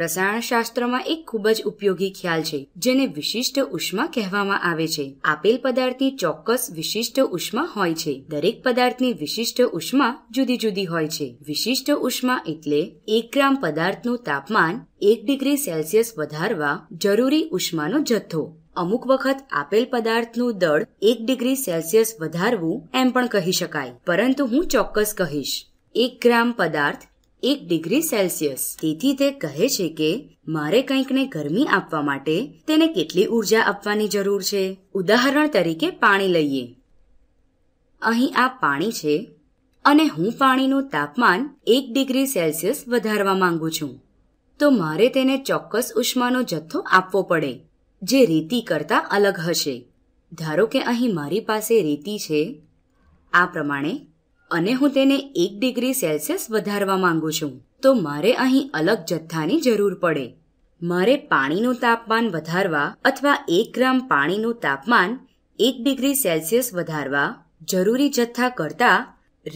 રસાયણશાસ્ત્રમાં એક ખૂબ જ ઉપયોગી ખ્યાલ છે જેને વિશિષ્ટ ઉષ્મા કહેવામાં આવે છે આપેલ પદાર્થની ચોક્કસ વિશિષ્ટ ઉષ્મા હોય છે દરેક પદાર્થની વિશિષ્ટ ઉષ્મા જુદી જુદી હોય છે વિશિષ્ટ ઉષ્મા એટલે એક ગ્રામ પદાર્થનું તાપમાન એક ડિગ્રી સેલ્સિયસ વધારવા જરૂરી ઉષ્માનો જથ્થો અમુક વખત આપેલ પદાર્થનું દળ એક ડિગ્રી સેલ્સિયસ વધારવું એમ પણ કહી શકાય પરંતુ હું ચોક્કસ કહીશ એક ગ્રામ પદાર્થ એક ડિગ્રી સેલ્સિયસ તેથી તે કહે છે કે મારે કંઈકને ગરમી આપવા માટે તેને કેટલી ઉર્જા આપવાની જરૂર છે ઉદાહરણ તરીકે પાણી લઈએ અહીં આ પાણી છે અને હું પાણીનું તાપમાન એક ડિગ્રી સેલ્સિયસ વધારવા માંગુ છું તો મારે તેને ચોક્કસ ઉષ્માનો જથ્થો આપવો પડે જે રેતી કરતાં અલગ હશે ધારો કે અહીં મારી પાસે રેતી છે આ પ્રમાણે અને હું તેને એક ડિગ્રી સેલ્સિયસ વધારવા માંગુ છું તો મારે અહીં અલગ જથ્થાની જરૂર પડે મારે પાણીનું તાપમાન વધારવા અથવા એક ગ્રામ પાણીનું તાપમાન એક ડિગ્રી સેલ્સિયસ વધારવા જરૂરી જથ્થા કરતાં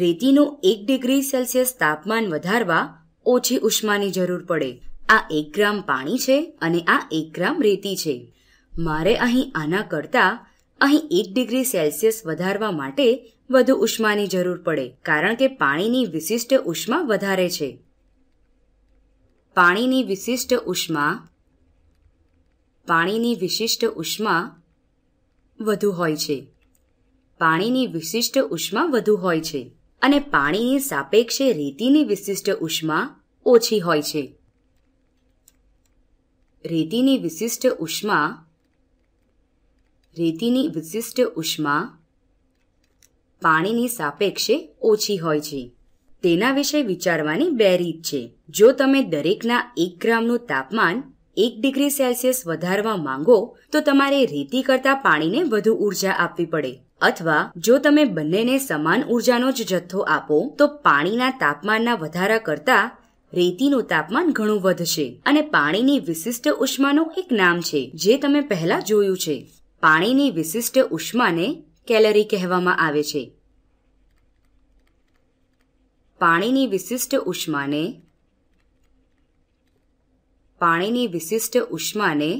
રેતીનું એક ડિગ્રી સેલ્સિયસ તાપમાન વધારવા ઓછી ઉષ્માની જરૂર પડે આ એક ગ્રામ પાણી છે અને આ એક ગ્રામ રેતી છે મારે અહીં આના કરતાં અહીં એક ડિગ્રી સેલ્સિયસ વધારવા માટે વધુ ઉષ્માની જરૂર પડે કારણ કે પાણીની વિશિષ્ટ ઉષ્મા વધારે છે પાણીની વિશિષ્ટ ઉષ્મા પાણીની વિશિષ્ટ ઉષ્મા વધુ હોય છે પાણીની વિશિષ્ટ ઉષ્મા વધુ હોય છે અને પાણીની સાપેક્ષે રેતીની વિશિષ્ટ ઉષ્મા ઓછી હોય છે રેતીની વિશિષ્ટ ઉષ્મા રેતીની વિશિષ્ટ ઉષ્મા પાણીની સાપેક્ષે ઓછી હોય છે તેના વિશે વિચારવાની બે રીત છે જો તમે દરેકના એક ગ્રામનું તાપમાન એક ડિગ્રી સેલ્સિયસ વધારવા માંગો તો તમારે રેતી કરતા પાણીને વધુ ઉર્જા આપવી પડે અથવા જો તમે બંનેને સમાન ઉર્જાનો જ જથ્થો આપો તો પાણીના તાપમાનના વધારા કરતા રેતીનું તાપમાન ઘણું વધશે અને પાણીની વિશિષ્ટ ઉષ્માનું એક નામ છે જે તમે પહેલા જોયું છે પાણીની વિશિષ્ટ ઉષ્માને કેલરી કહેવામાં આવે છે પાણીની વિશિષ્ટ ઉષ્માને પાણીની વિશિષ્ટ ઉષ્માને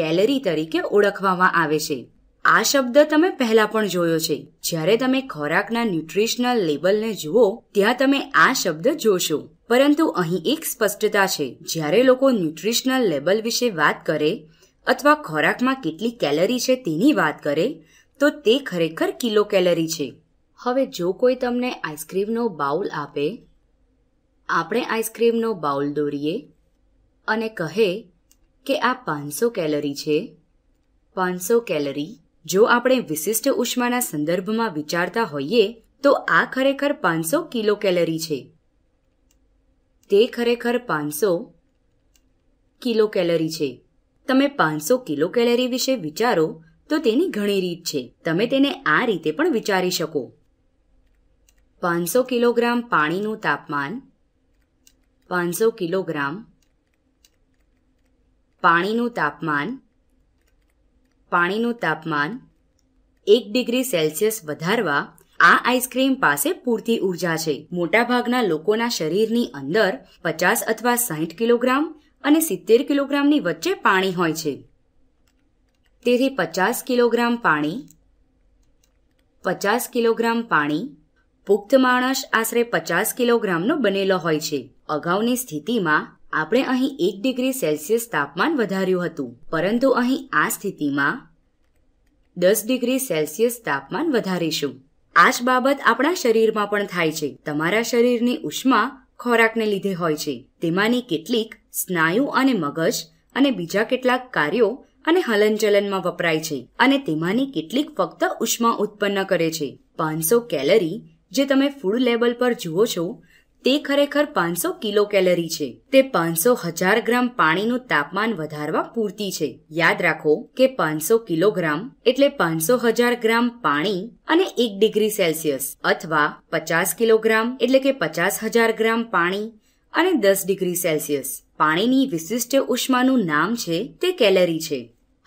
કેલરી તરીકે ઓળખવામાં આવે છે આ શબ્દ તમે પહેલા પણ જોયો છે જ્યારે તમે ખોરાકના ન્યુટ્રિશનલ લેબલને જુઓ ત્યાં તમે આ શબ્દ જોશો પરંતુ અહીં એક સ્પષ્ટતા છે જ્યારે લોકો ન્યુટ્રિશનલ લેબલ વિશે વાત કરે અથવા ખોરાકમાં કેટલી કેલરી છે તેની વાત કરે તો તે ખરેખર કિલો કેલરી છે હવે જો કોઈ તમને આઈસ્ક્રીમનો બાઉલ આપે આપણે આઈસ્ક્રીમનો બાઉલ દોરીએ અને કહે કે આ પાંચસો કેલરી છે પાંચસો કેલરી જો આપણે વિશિષ્ટ ઉષ્માના સંદર્ભમાં વિચારતા હોઈએ તો આ ખરેખર પાંચસો કિલો કેલરી છે તે ખરેખર પાંચસો કિલો કેલરી છે તમે પાંચસો કિલો કેલેરી વિશે વિચારો તો તેની ઘણી રીત છે તમે તેને આ રીતે પણ વિચારી શકો પાંચસો કિલોગ્રામ પાણીનું તાપમાન પાંચસો કિલોગ્રામ પાણીનું તાપમાન પાણીનું તાપમાન એક ડિગ્રી સેલ્સિયસ વધારવા આ આઈસ્ક્રીમ પાસે પૂરતી ઉર્જા છે મોટાભાગના લોકોના શરીરની અંદર પચાસ અથવા સાહીઠ કિલોગ્રામ અને સિત્તેર કિલોગ્રામની વચ્ચે પાણી હોય છે તેથી પચાસ કિલોગ્રામ પાણી પચાસ કિલોગ્રામ પાણી પુખ્ત માણસ આશરે પચાસ કિલોગ્રામનો બનેલો હોય છે અગાઉની સ્થિતિમાં આપણે અહીં એક ડિગ્રી સેલ્સિયસ તાપમાન વધાર્યું હતું પરંતુ અહીં આ સ્થિતિમાં દસ ડિગ્રી સેલ્સિયસ તાપમાન વધારીશું આ જ બાબત આપણા શરીરમાં પણ થાય છે તમારા શરીરની ઉષ્મા ખોરાકને લીધે હોય છે તેમાંની કેટલીક સ્નાયુ અને મગજ અને બીજા કેટલાક કાર્યો અને હલનચલનમાં વપરાય છે અને તેમાંની કેટલીક ફક્ત ઉષ્મા ઉત્પન્ન કરે છે પાંચસો કેલરી જે તમે ફૂડ લેબલ પર જુઓ છો તે ખરેખર પાંચસો કિલો કેલરી છે તે પાંચસો હજાર ગ્રામ પાણીનું તાપમાન વધારવા પૂરતી છે યાદ રાખો કે પાંચસો કિલોગ્રામ એટલે પાંચસો હજાર ગ્રામ પાણી અને એક ડિગ્રી સેલ્સિયસ અથવા પચાસ કિલોગ્રામ એટલે કે પચાસ હજાર ગ્રામ પાણી અને દસ ડિગ્રી સેલ્સિયસ પાણીની વિશિષ્ટ ઉષ્માનું નામ છે તે કેલરી છે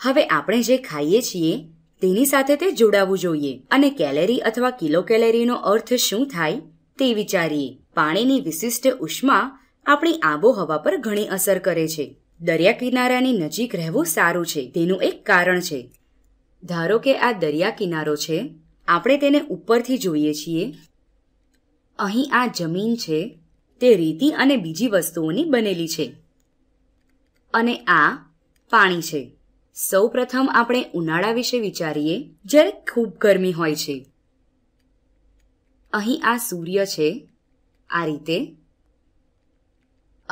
હવે આપણે જે ખાઈએ છીએ તેની સાથે તે જોડાવું જોઈએ અને કેલેરી અથવા કિલો કેલેરીનો અર્થ શું થાય તે વિચારીએ પાણીની વિશિષ્ટ ઉષ્મા આપણી આબોહવા પર ઘણી અસર કરે છે દરિયા કિનારાની નજીક રહેવું સારું છે તેનું એક કારણ છે ધારો કે આ દરિયા કિનારો છે આપણે તેને ઉપરથી જોઈએ છીએ અહીં આ જમીન છે તે રીતિ અને બીજી વસ્તુઓની બનેલી છે અને આ પાણી છે સૌ પ્રથમ આપણે ઉનાળા વિશે વિચારીએ જ્યારે ખૂબ ગરમી હોય છે અહીં આ સૂર્ય છે આ રીતે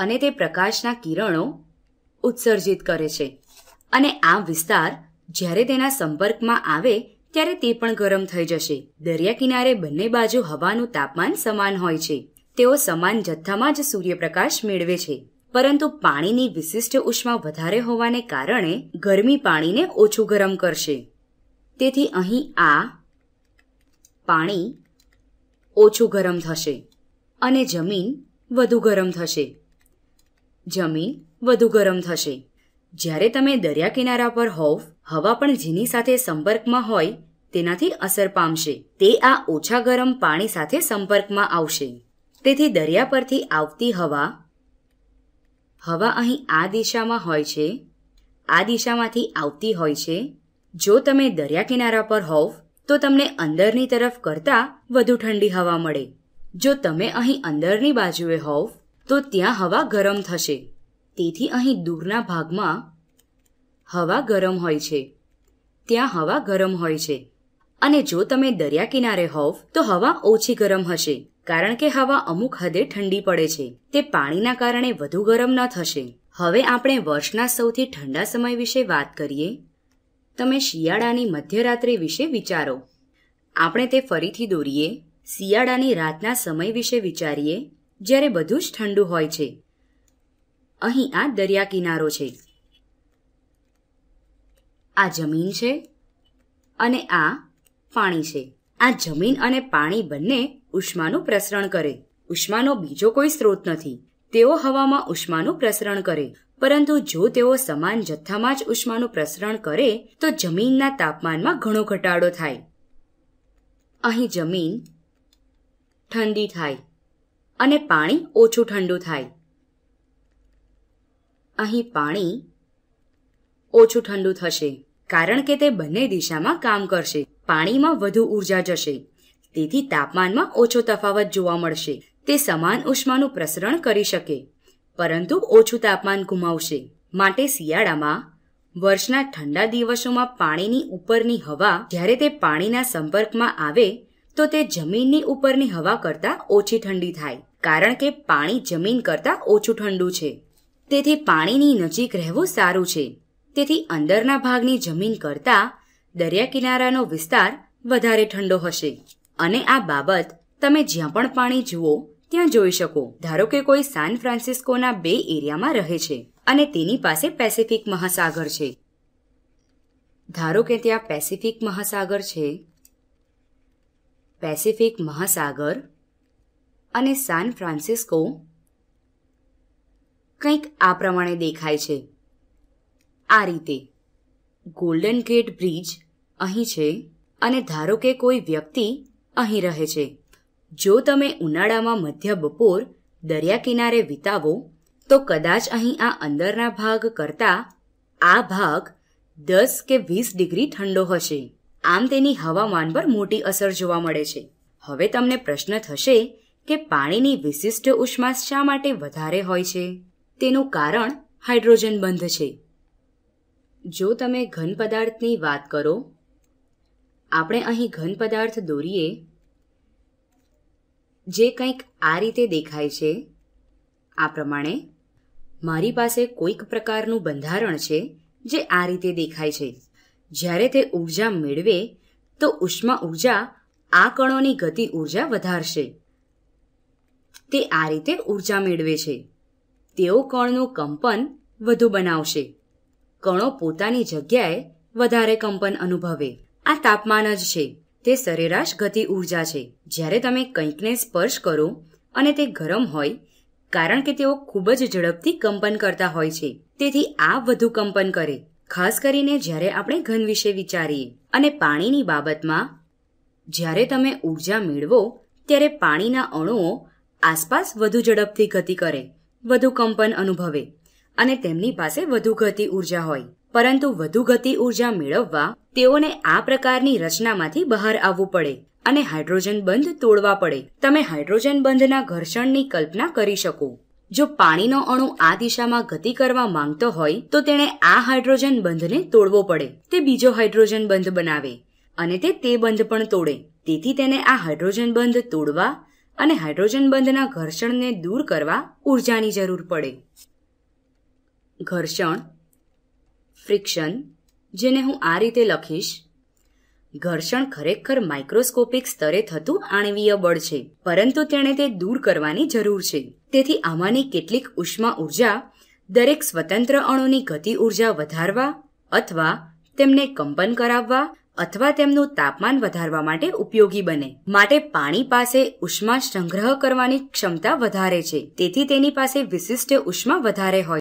અને તે પ્રકાશના કિરણો ઉત્સર્જિત કરે છે અને આ વિસ્તાર જ્યારે તેના સંપર્કમાં આવે ત્યારે તે પણ ગરમ થઈ જશે દરિયા કિનારે બંને બાજુ હવાનું તાપમાન સમાન હોય છે તેઓ સમાન જથ્થામાં જ સૂર્યપ્રકાશ મેળવે છે પરંતુ પાણીની વિશિષ્ટ ઉષ્મા વધારે હોવાને કારણે ગરમી પાણીને ઓછું ગરમ કરશે તેથી અહીં આ પાણી ઓછું ગરમ થશે અને જમીન વધુ ગરમ થશે જમીન વધુ ગરમ થશે જ્યારે તમે દરિયા કિનારા પર હોવ હવા પણ જેની સાથે સંપર્કમાં હોય તેનાથી અસર પામશે તે આ ઓછા ગરમ પાણી સાથે સંપર્કમાં આવશે તેથી દરિયા પરથી આવતી હવા હવા અહીં આ દિશામાં હોય છે આ દિશામાંથી આવતી હોય છે જો તમે દરિયા કિનારા પર હોવ તો તમને અંદરની તરફ કરતાં વધુ ઠંડી હવા મળે જો તમે અહીં અંદરની બાજુએ હોવ તો ત્યાં હવા ગરમ થશે તેથી અહીં દૂરના ભાગમાં હવા ગરમ હોય છે ત્યાં હવા ગરમ હોય છે અને જો તમે દરિયા કિનારે હોવ તો હવા ઓછી ગરમ હશે કારણ કે હવા અમુક હદે ઠંડી પડે છે તે પાણીના કારણે વધુ ગરમ ન થશે હવે આપણે વર્ષના સૌથી ઠંડા સમય વિશે વાત કરીએ તમે શિયાળાની મધ્યરાત્રિ વિશે વિચારો આપણે તે ફરીથી દોરીએ શિયાળાની રાતના સમય વિશે વિચારીએ જ્યારે બધું જ ઠંડુ હોય છે અહીં આ દરિયા કિનારો છે આ જમીન છે અને આ પાણી છે આ જમીન અને પાણી બંને ઉષ્માનું પ્રસરણ કરે ઉષ્માનો બીજો કોઈ સ્ત્રોત નથી તેઓ હવામાં ઉષ્માનું પ્રસરણ કરે પરંતુ જો તેઓ સમાન જથ્થામાં જ ઉષ્માનું પ્રસરણ કરે તો જમીનના તાપમાનમાં ઘણો ઘટાડો થાય અહીં જમીન ઠંડી થાય અને પાણી ઓછું ઠંડુ થાય અહીં પાણી ઓછું ઠંડુ થશે કારણ કે તે બંને દિશામાં કામ કરશે પાણીમાં વધુ ઉર્જા જશે તેથી તાપમાનમાં ઓછો તફાવત જોવા મળશે તે સમાન ઉષ્માનું પ્રસરણ કરી શકે પરંતુ ઓછું તાપમાન ગુમાવશે માટે શિયાળામાં વર્ષના ઠંડા દિવસોમાં પાણીની ઉપરની હવા જ્યારે તે પાણીના સંપર્કમાં આવે તો તે જમીનની ઉપરની હવા કરતાં ઓછી ઠંડી થાય કારણ કે પાણી જમીન કરતાં ઓછું ઠંડુ છે તેથી પાણીની નજીક રહેવું સારું છે તેથી અંદરના ભાગની જમીન કરતાં દરિયા કિનારાનો વિસ્તાર વધારે ઠંડો હશે અને આ બાબત તમે જ્યાં પણ પાણી જુઓ ત્યાં જોઈ શકો ધારો કે કોઈ સાન ફ્રાન્સિસ્કોના બે એરિયામાં રહે છે અને તેની પાસે પેસિફિક મહાસાગર છે ધારો કે ત્યાં પેસિફિક મહાસાગર છે પેસિફિક મહાસાગર અને સાન ફ્રાન્સિસ્કો કંઈક આ પ્રમાણે દેખાય છે આ રીતે ગોલ્ડન ગેટ બ્રિજ અહીં છે અને ધારો કે કોઈ વ્યક્તિ અહીં રહે છે જો તમે ઉનાળામાં મધ્ય બપોર દરિયા કિનારે વિતાવો તો કદાચ અહીં આ અંદરના ભાગ કરતા આ ભાગ દસ કે વીસ ડિગ્રી ઠંડો હશે આમ તેની હવામાન પર મોટી અસર જોવા મળે છે હવે તમને પ્રશ્ન થશે કે પાણીની વિશિષ્ટ ઉષ્મા શા માટે વધારે હોય છે તેનું કારણ હાઇડ્રોજન બંધ છે જો તમે ઘન પદાર્થની વાત કરો આપણે અહીં ઘન પદાર્થ દોરીએ જે કંઈક આ રીતે દેખાય છે આ પ્રમાણે મારી પાસે કોઈક પ્રકારનું બંધારણ છે જે આ રીતે દેખાય છે જ્યારે તે ઊર્જા મેળવે તો ઉષ્મા ઊર્જા આ કણોની ગતિ ઊર્જા વધારશે તે આ રીતે ઊર્જા મેળવે છે તેઓ કણનું કંપન વધુ બનાવશે કણો પોતાની જગ્યાએ વધારે કંપન અનુભવે આ તાપમાન જ છે તે સરેરાશ ગતિ ઊર્જા છે જ્યારે તમે કંઈકને સ્પર્શ કરો અને તે ગરમ હોય કારણ કે તેઓ ખૂબ જ ઝડપથી કંપન કરતા હોય છે તેથી આ વધુ કંપન કરે ખાસ કરીને જ્યારે આપણે ઘન વિશે વિચારીએ અને પાણીની બાબતમાં જ્યારે તમે ઊર્જા મેળવો ત્યારે પાણીના અણુઓ આસપાસ વધુ ઝડપથી ગતિ કરે વધુ કંપન અનુભવે અને તેમની પાસે વધુ ગતિ ઉર્જા હોય પરંતુ વધુ ગતિ ઉર્જા મેળવવા તેઓને આ પ્રકારની રચનામાંથી બહાર આવવું પડે અને હાઇડ્રોજન બંધ તોડવા પડે તમે હાઇડ્રોજન બંધના ઘર્ષણની કલ્પના કરી શકો જો પાણીનો અણુ આ દિશામાં ગતિ કરવા માંગતો હોય તો તેણે આ હાઇડ્રોજન બંધને તોડવો પડે તે બીજો હાઇડ્રોજન બંધ બનાવે અને તે તે બંધ પણ તોડે તેથી તેને આ હાઇડ્રોજન બંધ તોડવા અને હાઇડ્રોજન બંધના ઘર્ષણને દૂર કરવા ઉર્જાની જરૂર પડે ઘર્ષણ ફ્રિક્શન જેને હું આ રીતે લખીશ ઘર્ષણ ખરેખર માઇક્રોસ્કોપિક સ્તરે થતું આણવીય બળ છે પરંતુ તેણે તે દૂર કરવાની જરૂર છે તેથી આમાંની કેટલીક ઉષ્મા ઉર્જા દરેક સ્વતંત્ર અણુની ગતિ ઉર્જા વધારવા અથવા તેમને કંપન કરાવવા અથવા તેમનું તાપમાન વધારવા માટે ઉપયોગી બને માટે પાણી પાસે ઉષ્મા સંગ્રહ કરવાની ક્ષમતા વધારે છે તેથી તેની પાસે વિશિષ્ટ ઉષ્મા વધારે હોય